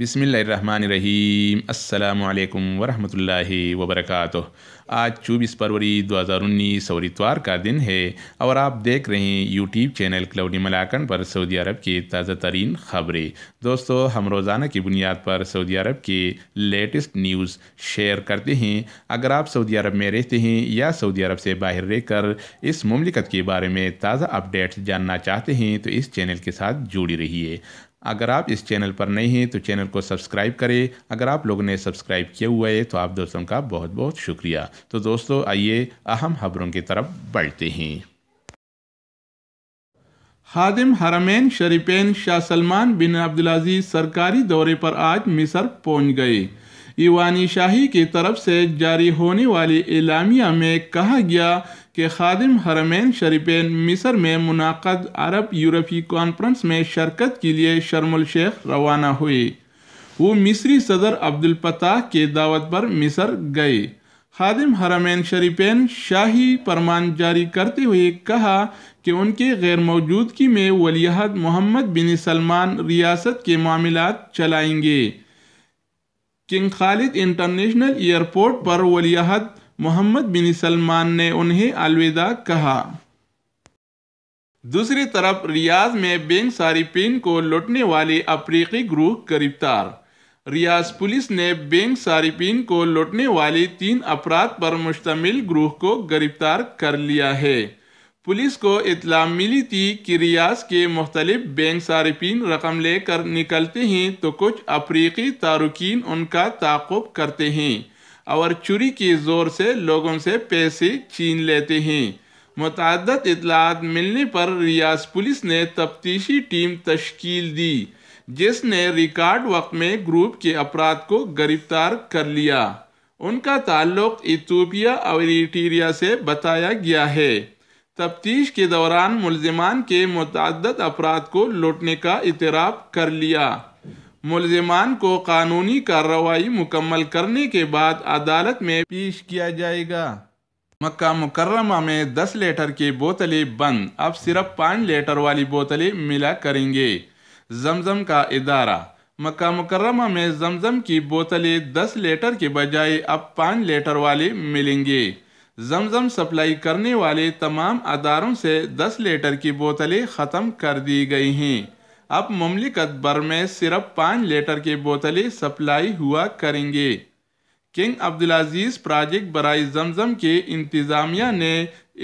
بسم اللہ الرحمن الرحیم السلام علیکم ورحمۃ اللہ وبرکاتہ آج چوبیس فروری دو ہزار انیس اتوار کا دن ہے اور آپ دیکھ رہے ہیں یوٹیوب چینل کلوڈی ملاکن پر سعودی عرب کی تازہ ترین خبریں دوستو ہم روزانہ کی بنیاد پر سعودی عرب کے لیٹسٹ نیوز شیئر کرتے ہیں اگر آپ سعودی عرب میں رہتے ہیں یا سعودی عرب سے باہر رہ کر اس مملکت کے بارے میں تازہ اپڈیٹس جاننا چاہتے ہیں تو اس چینل کے ساتھ جوڑی رہیے اگر آپ اس چینل پر نہیں ہیں تو چینل کو سبسکرائب کرے اگر آپ لوگوں نے سبسکرائب کیا ہوا ہے تو آپ دوستوں کا بہت بہت شکریہ تو دوستو آئیے اہم خبروں کی طرف بڑھتے ہیں حادم حرمین شریفین شاہ سلمان بن عبدالعزیز سرکاری دورے پر آج مصر پہنچ گئے ایوانی شاہی کی طرف سے جاری ہونے والی اعلامیہ میں کہا گیا کہ خادم حرمین شریفین مصر میں منعقد عرب یورپی کانفرنس میں شرکت کے لیے شرم الشیخ روانہ ہوئے وہ مصری صدر عبدالپتہ کے دعوت پر مصر گئے خادم حرمین شریفین شاہی پرمان جاری کرتے ہوئے کہا کہ ان کے غیر موجودگی میں ولیہد محمد بن سلمان ریاست کے معاملات چلائیں گے کنگ خالد انٹرنیشنل ایئرپورٹ پر ولید محمد بن سلمان نے انہیں الوداع کہا دوسری طرف ریاض میں بینک صارفین کو لوٹنے والے افریقی گروہ گرفتار ریاض پولیس نے بینک صارفین کو لوٹنے والے تین افراد پر مشتمل گروہ کو گرفتار کر لیا ہے پولیس کو اطلاع ملی تھی کہ ریاض کے مختلف بینک صارفین رقم لے کر نکلتے ہیں تو کچھ افریقی تارکین ان کا تعاقب کرتے ہیں اور چوری کی زور سے لوگوں سے پیسے چھین لیتے ہیں متعدد اطلاعات ملنے پر ریاض پولیس نے تفتیشی ٹیم تشکیل دی جس نے ریکارڈ وقت میں گروپ کے افراد کو گرفتار کر لیا ان کا تعلق ایتوپیا اور ایٹیریا سے بتایا گیا ہے تفتیش کے دوران ملزمان کے متعدد افراد کو لوٹنے کا اعتراف کر لیا ملزمان کو قانونی کارروائی مکمل کرنے کے بعد عدالت میں پیش کیا جائے گا مکہ مکرمہ میں دس لیٹر کی بوتلیں بند اب صرف پانچ لیٹر والی بوتلیں ملا کریں گے زمزم کا ادارہ مکہ مکرمہ میں زمزم کی بوتلیں دس لیٹر کے بجائے اب پانچ لیٹر والے ملیں گے زمزم سپلائی کرنے والے تمام اداروں سے دس لیٹر کی بوتلیں ختم کر دی گئی ہیں اب مملکت بھر میں صرف پانچ لیٹر کی بوتلیں سپلائی ہوا کریں گے کنگ عبدالعزیز پراجیکٹ برائے زمزم کے انتظامیہ نے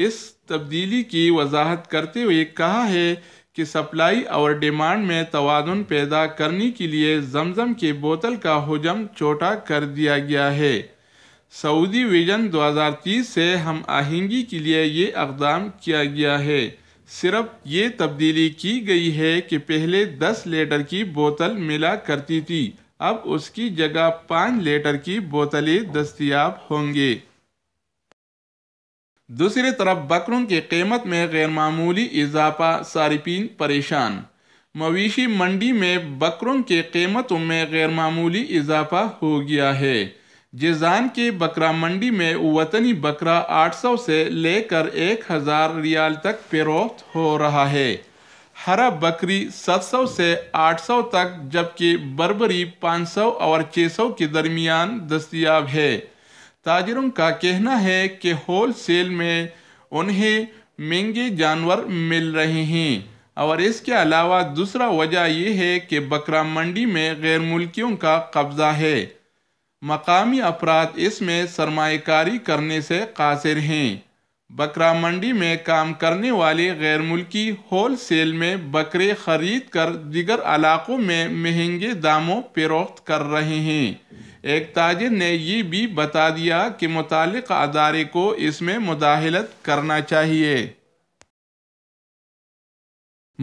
اس تبدیلی کی وضاحت کرتے ہوئے کہا ہے کہ سپلائی اور ڈیمانڈ میں توازن پیدا کرنے کے لیے زمزم کے بوتل کا حجم چھوٹا کر دیا گیا ہے سعودی ویژن دو ہزار تیس سے ہم آہنگی کے لیے یہ اقدام کیا گیا ہے صرف یہ تبدیلی کی گئی ہے کہ پہلے دس لیٹر کی بوتل ملا کرتی تھی اب اس کی جگہ پانچ لیٹر کی بوتلیں دستیاب ہوں گے دوسری طرف بکروں کی قیمت میں غیر معمولی اضافہ صارفین پریشان مویشی منڈی میں بکروں کی قیمتوں میں غیر معمولی اضافہ ہو گیا ہے جیزان کی بکرا منڈی میں وطنی بکرا آٹھ سو سے لے کر ایک ہزار ریال تک فیروخت ہو رہا ہے ہرا بکری سات سو سے آٹھ سو تک جبکہ بربری پانچ سو اور چھ سو کے درمیان دستیاب ہے تاجروں کا کہنا ہے کہ ہول سیل میں انہیں مہنگے جانور مل رہے ہیں اور اس کے علاوہ دوسرا وجہ یہ ہے کہ بکرا منڈی میں غیر ملکیوں کا قبضہ ہے مقامی افراد اس میں سرمایہ کاری کرنے سے قاصر ہیں بکرا منڈی میں کام کرنے والے غیر ملکی ہول سیل میں بکرے خرید کر دیگر علاقوں میں مہنگے داموں فروخت کر رہے ہیں ایک تاجر نے یہ بھی بتا دیا کہ متعلق ادارے کو اس میں مداخلت کرنا چاہیے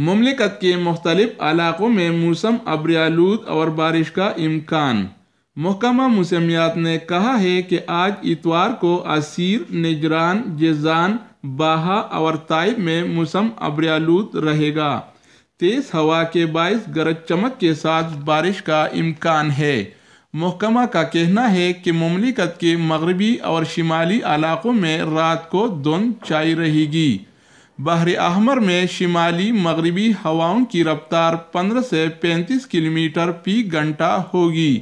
مملکت کے مختلف علاقوں میں موسم ابریالود اور بارش کا امکان محکمہ موسمیات نے کہا ہے کہ آج اتوار کو اسیر نجران جیزان باہا اور تائب میں موسم ابریالود رہے گا تیز ہوا کے باعث گرج چمک کے ساتھ بارش کا امکان ہے محکمہ کا کہنا ہے کہ مملکت کے مغربی اور شمالی علاقوں میں رات کو دھند چائی رہے گی بحر احمر میں شمالی مغربی ہواؤں کی رفتار پندرہ سے پینتیس کلومیٹر پی گھنٹہ ہوگی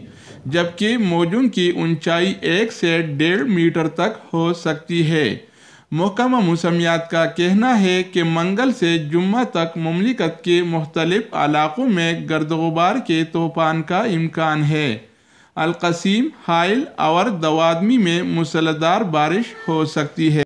جبکہ موجوں کی اونچائی ایک سے ڈیڑھ میٹر تک ہو سکتی ہے محکمہ موسمیات کا کہنا ہے کہ منگل سے جمعہ تک مملکت کے مختلف علاقوں میں گرد غبار کے طوفان کا امکان ہے القسیم حائل اور دوادمی میں مسلدار بارش ہو سکتی ہے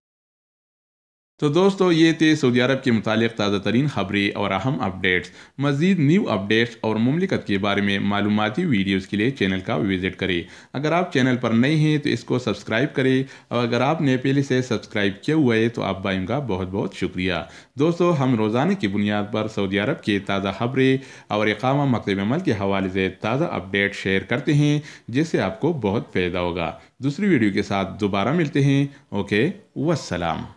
تو دوستو یہ تھے سعودی عرب کے متعلق تازہ ترین خبریں اور اہم اپڈیٹس مزید نیو اپڈیٹس اور مملکت کے بارے میں معلوماتی ویڈیوز کے لیے چینل کا وزٹ کریں اگر آپ چینل پر نئے ہیں تو اس کو سبسکرائب کریں اور اگر آپ نے پہلے سے سبسکرائب کیا ہوا ہے تو آپ بائیوں کا بہت بہت شکریہ دوستو ہم روزانہ کی بنیاد پر سعودی عرب کے تازہ خبریں اور اقامہ مکتب عمل کے حوالے سے تازہ اپڈیٹ شیئر کرتے ہیں جس سے آپ کو بہت فائدہ ہوگا دوسری ویڈیو کے ساتھ دوبارہ ملتے ہیں اوکے وسلام